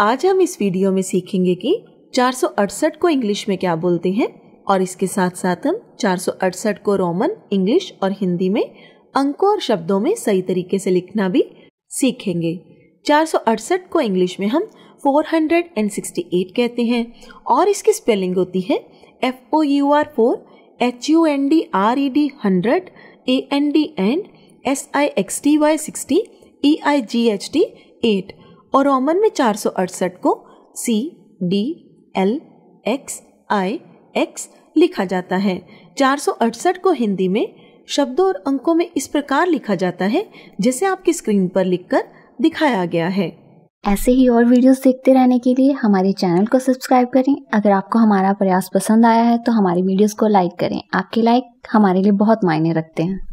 आज हम इस वीडियो में सीखेंगे कि 468 को इंग्लिश में क्या बोलते हैं और इसके साथ साथ हम 468 को रोमन इंग्लिश और हिंदी में अंकों और शब्दों में सही तरीके से लिखना भी सीखेंगे 468 को इंग्लिश में हम 468 कहते हैं और इसकी स्पेलिंग होती है F O U R four H U N D R E D hundred A N D and S I X T Y sixty E I G H D eight और Roman में चार को C D L X I X लिखा जाता है चार को हिंदी में शब्दों और अंकों में इस प्रकार लिखा जाता है जैसे आपकी स्क्रीन पर लिखकर दिखाया गया है ऐसे ही और वीडियोस देखते रहने के लिए हमारे चैनल को सब्सक्राइब करें अगर आपको हमारा प्रयास पसंद आया है तो हमारी वीडियोस को लाइक करें आपके लाइक हमारे लिए बहुत मायने रखते हैं